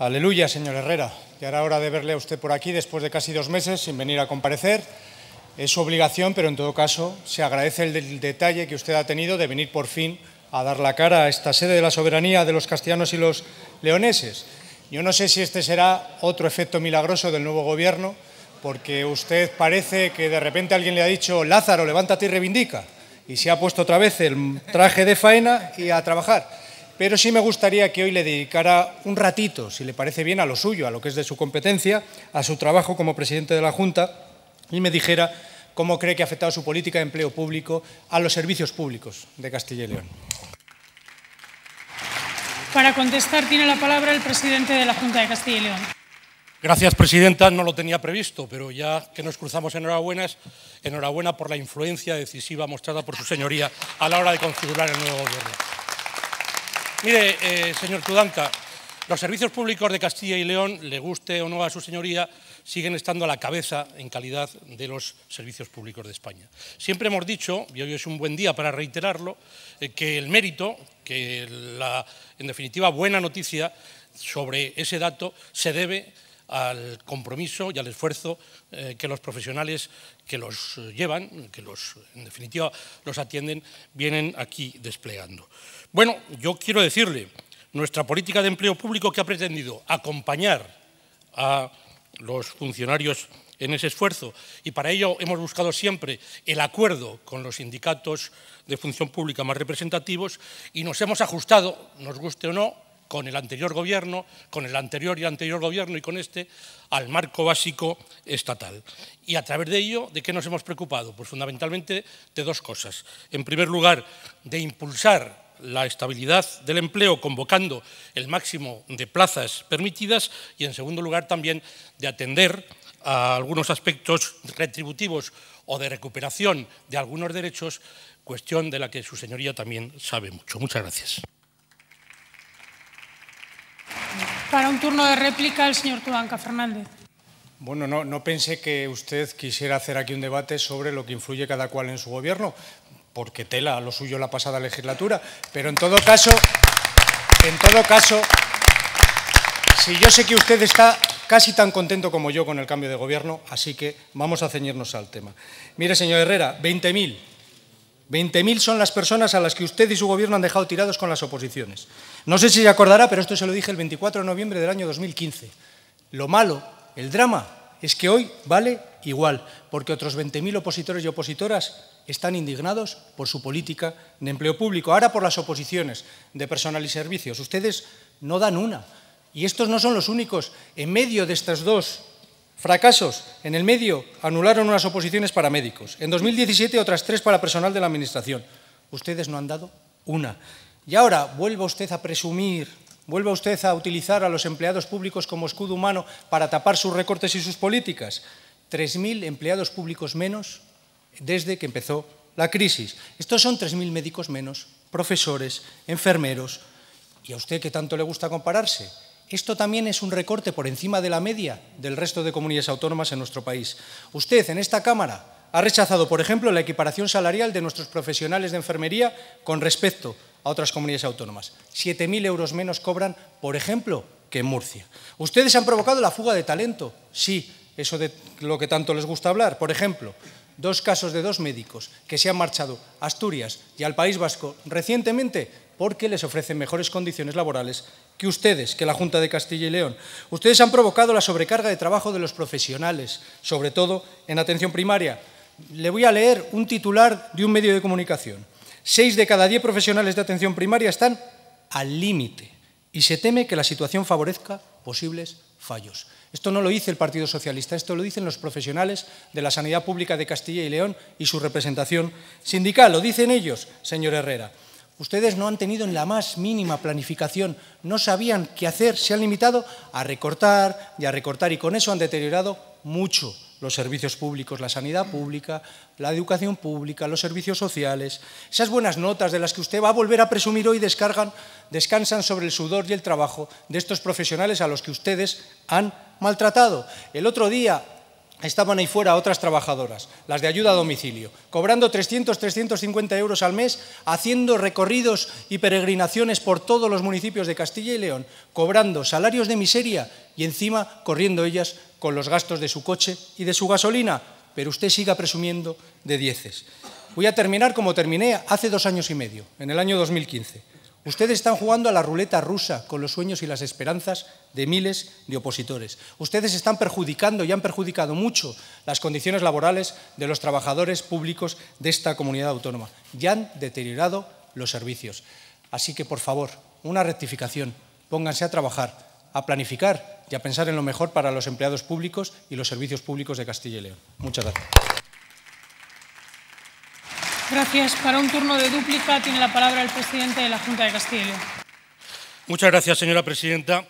Aleluya, señor Herrera. Ya era hora de verle a usted por aquí después de casi dos meses sin venir a comparecer. Es su obligación, pero en todo caso se agradece el detalle que usted ha tenido de venir por fin a dar la cara a esta sede de la soberanía de los castellanos y los leoneses. Yo no sé si este será otro efecto milagroso del nuevo gobierno, porque usted parece que de repente alguien le ha dicho, Lázaro, levántate y reivindica. Y se ha puesto otra vez el traje de faena y a trabajar pero sí me gustaría que hoy le dedicara un ratito, si le parece bien, a lo suyo, a lo que es de su competencia, a su trabajo como presidente de la Junta, y me dijera cómo cree que ha afectado su política de empleo público a los servicios públicos de Castilla y León. Para contestar tiene la palabra el presidente de la Junta de Castilla y León. Gracias, presidenta. No lo tenía previsto, pero ya que nos cruzamos enhorabuenas, enhorabuena por la influencia decisiva mostrada por su señoría a la hora de configurar el nuevo gobierno. Mire, eh, señor Tudanca, los servicios públicos de Castilla y León, le guste o no a su señoría, siguen estando a la cabeza en calidad de los servicios públicos de España. Siempre hemos dicho, y hoy es un buen día para reiterarlo, eh, que el mérito, que la, en definitiva, buena noticia sobre ese dato se debe al compromiso y al esfuerzo eh, que los profesionales que los llevan, que los, en definitiva los atienden, vienen aquí desplegando. Bueno, yo quiero decirle, nuestra política de empleo público que ha pretendido acompañar a los funcionarios en ese esfuerzo y para ello hemos buscado siempre el acuerdo con los sindicatos de función pública más representativos y nos hemos ajustado, nos guste o no, con el anterior gobierno, con el anterior y anterior gobierno y con este, al marco básico estatal. Y a través de ello, ¿de qué nos hemos preocupado? Pues fundamentalmente de dos cosas. En primer lugar, de impulsar la estabilidad del empleo convocando el máximo de plazas permitidas y en segundo lugar también de atender a algunos aspectos retributivos o de recuperación de algunos derechos, cuestión de la que su señoría también sabe mucho. Muchas gracias. Para un turno de réplica, el señor Tuanca Fernández. Bueno, no, pensé que usted quisiera hacer aquí un debate sobre lo que influye cada cual en su gobierno, porque tela lo suyo la pasada legislatura, pero en todo caso, en todo caso, si yo sé que usted está casi tan contento como yo con el cambio de gobierno, así que vamos a ceñirnos al tema. Mire, señor Herrera, 20.000 20.000 son las personas a las que usted y su gobierno han dejado tirados con las oposiciones. No sé si se acordará, pero esto se lo dije el 24 de noviembre del año 2015. Lo malo, el drama, es que hoy vale igual, porque otros 20.000 opositores y opositoras están indignados por su política de empleo público. Ahora por las oposiciones de personal y servicios. Ustedes no dan una. Y estos no son los únicos. En medio de estas dos Fracasos. En el medio anularon unas oposiciones para médicos. En 2017 otras tres para personal de la Administración. Ustedes no han dado una. Y ahora vuelva usted a presumir, vuelva usted a utilizar a los empleados públicos como escudo humano para tapar sus recortes y sus políticas. 3.000 empleados públicos menos desde que empezó la crisis. Estos son 3.000 médicos menos, profesores, enfermeros. ¿Y a usted qué tanto le gusta compararse? Esto también es un recorte por encima de la media del resto de comunidades autónomas en nuestro país. Usted, en esta Cámara, ha rechazado, por ejemplo, la equiparación salarial de nuestros profesionales de enfermería con respecto a otras comunidades autónomas. 7.000 euros menos cobran, por ejemplo, que en Murcia. Ustedes han provocado la fuga de talento. Sí, eso de lo que tanto les gusta hablar. Por ejemplo, dos casos de dos médicos que se han marchado a Asturias y al País Vasco recientemente porque les ofrecen mejores condiciones laborales que ustedes, que la Junta de Castilla y León. Ustedes han provocado la sobrecarga de trabajo de los profesionales, sobre todo en atención primaria. Le voy a leer un titular de un medio de comunicación. Seis de cada diez profesionales de atención primaria están al límite y se teme que la situación favorezca posibles fallos. Esto no lo dice el Partido Socialista, esto lo dicen los profesionales de la sanidad pública de Castilla y León y su representación sindical. Lo dicen ellos, señor Herrera. Ustedes no han tenido en la más mínima planificación, no sabían qué hacer, se han limitado a recortar y a recortar y con eso han deteriorado mucho los servicios públicos, la sanidad pública, la educación pública, los servicios sociales. Esas buenas notas de las que usted va a volver a presumir hoy descargan, descansan sobre el sudor y el trabajo de estos profesionales a los que ustedes han maltratado. El otro día estaban ahí fuera otras trabajadoras, las de ayuda a domicilio, cobrando 300, 350 euros al mes, haciendo recorridos y peregrinaciones por todos los municipios de Castilla y León, cobrando salarios de miseria y encima corriendo ellas con los gastos de su coche y de su gasolina. Pero usted siga presumiendo de dieces. Voy a terminar como terminé hace dos años y medio, en el año 2015. Ustedes están jugando a la ruleta rusa con los sueños y las esperanzas de miles de opositores. Ustedes están perjudicando y han perjudicado mucho las condiciones laborales de los trabajadores públicos de esta comunidad autónoma Ya han deteriorado los servicios. Así que, por favor, una rectificación. Pónganse a trabajar, a planificar y a pensar en lo mejor para los empleados públicos y los servicios públicos de Castilla y León. Muchas gracias. Gracias. Para un turno de dúplica tiene la palabra el presidente de la Junta de Castilla Muchas gracias, señora presidenta.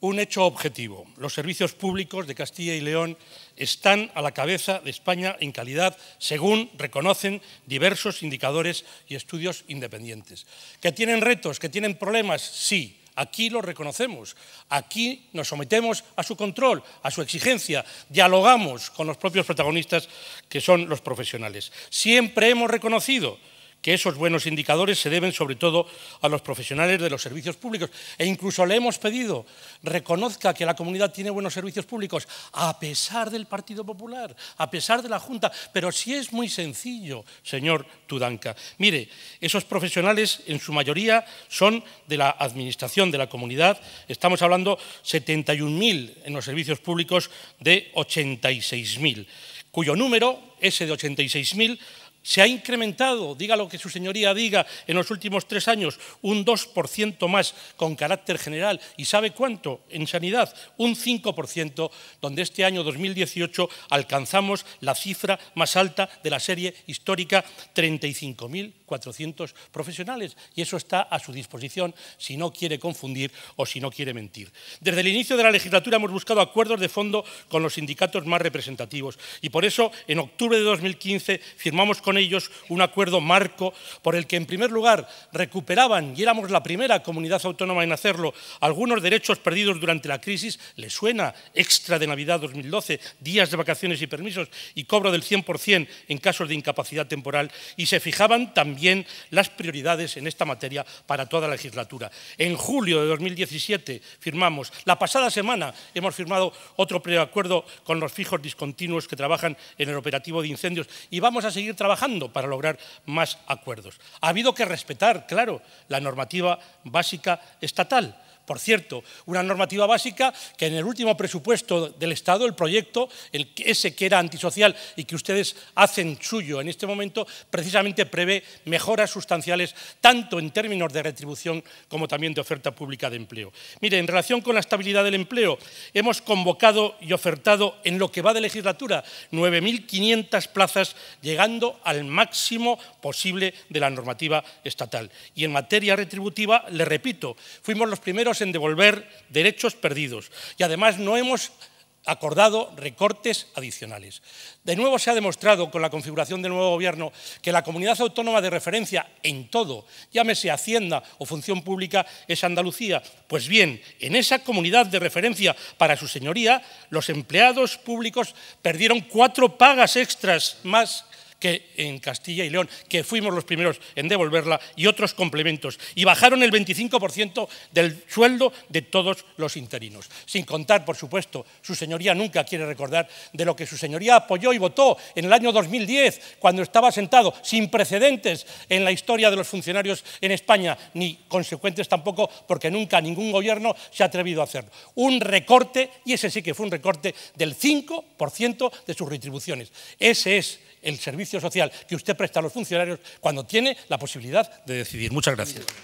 Un hecho objetivo. Los servicios públicos de Castilla y León están a la cabeza de España en calidad, según reconocen diversos indicadores y estudios independientes. ¿Que tienen retos? ¿Que tienen problemas? Sí aquí lo reconocemos, aquí nos sometemos a su control, a su exigencia, dialogamos con los propios protagonistas que son los profesionales. Siempre hemos reconocido que esos buenos indicadores se deben sobre todo a los profesionales de los servicios públicos. E incluso le hemos pedido, reconozca que la comunidad tiene buenos servicios públicos, a pesar del Partido Popular, a pesar de la Junta. Pero sí es muy sencillo, señor Tudanca. Mire, esos profesionales en su mayoría son de la Administración de la comunidad. Estamos hablando 71.000 en los servicios públicos de 86.000 cuyo número, ese de 86.000, se ha incrementado, diga lo que su señoría diga, en los últimos tres años un 2% más con carácter general y sabe cuánto en sanidad, un 5%, donde este año 2018 alcanzamos la cifra más alta de la serie histórica, 35.400 profesionales. Y eso está a su disposición si no quiere confundir o si no quiere mentir. Desde el inicio de la legislatura hemos buscado acuerdos de fondo con los sindicatos más representativos y por eso en octubre de 2015 firmamos con ellos un acuerdo marco por el que, en primer lugar, recuperaban, y éramos la primera comunidad autónoma en hacerlo, algunos derechos perdidos durante la crisis. ¿Le suena extra de Navidad 2012, días de vacaciones y permisos y cobro del 100% en casos de incapacidad temporal? Y se fijaban también las prioridades en esta materia para toda la legislatura. En julio de 2017 firmamos, la pasada semana hemos firmado otro preacuerdo con los fijos discontinuos que trabajan en el operativo de incendios y vamos a seguir trabajando para lograr más acuerdos. Ha habido que respetar, claro, la normativa básica estatal por cierto, una normativa básica que en el último presupuesto del Estado, el proyecto, ese que era antisocial y que ustedes hacen suyo en este momento, precisamente prevé mejoras sustanciales tanto en términos de retribución como también de oferta pública de empleo. Mire, en relación con la estabilidad del empleo, hemos convocado y ofertado en lo que va de legislatura 9.500 plazas, llegando al máximo posible de la normativa estatal. Y en materia retributiva, le repito, fuimos los primeros devolver derechos perdidos y además no hemos acordado recortes adicionales. De nuevo se ha demostrado con la configuración del nuevo gobierno que la comunidad autónoma de referencia en todo, llámese Hacienda o Función Pública, es Andalucía. Pues bien, en esa comunidad de referencia para su señoría, los empleados públicos perdieron cuatro pagas extras más que en Castilla y León, que fuimos los primeros en devolverla, y otros complementos. Y bajaron el 25% del sueldo de todos los interinos. Sin contar, por supuesto, su señoría nunca quiere recordar de lo que su señoría apoyó y votó en el año 2010, cuando estaba sentado, sin precedentes en la historia de los funcionarios en España, ni consecuentes tampoco, porque nunca ningún gobierno se ha atrevido a hacerlo. Un recorte, y ese sí que fue un recorte del 5% de sus retribuciones. Ese es el servicio social que usted presta a los funcionarios cuando tiene la posibilidad de decidir. Muchas gracias.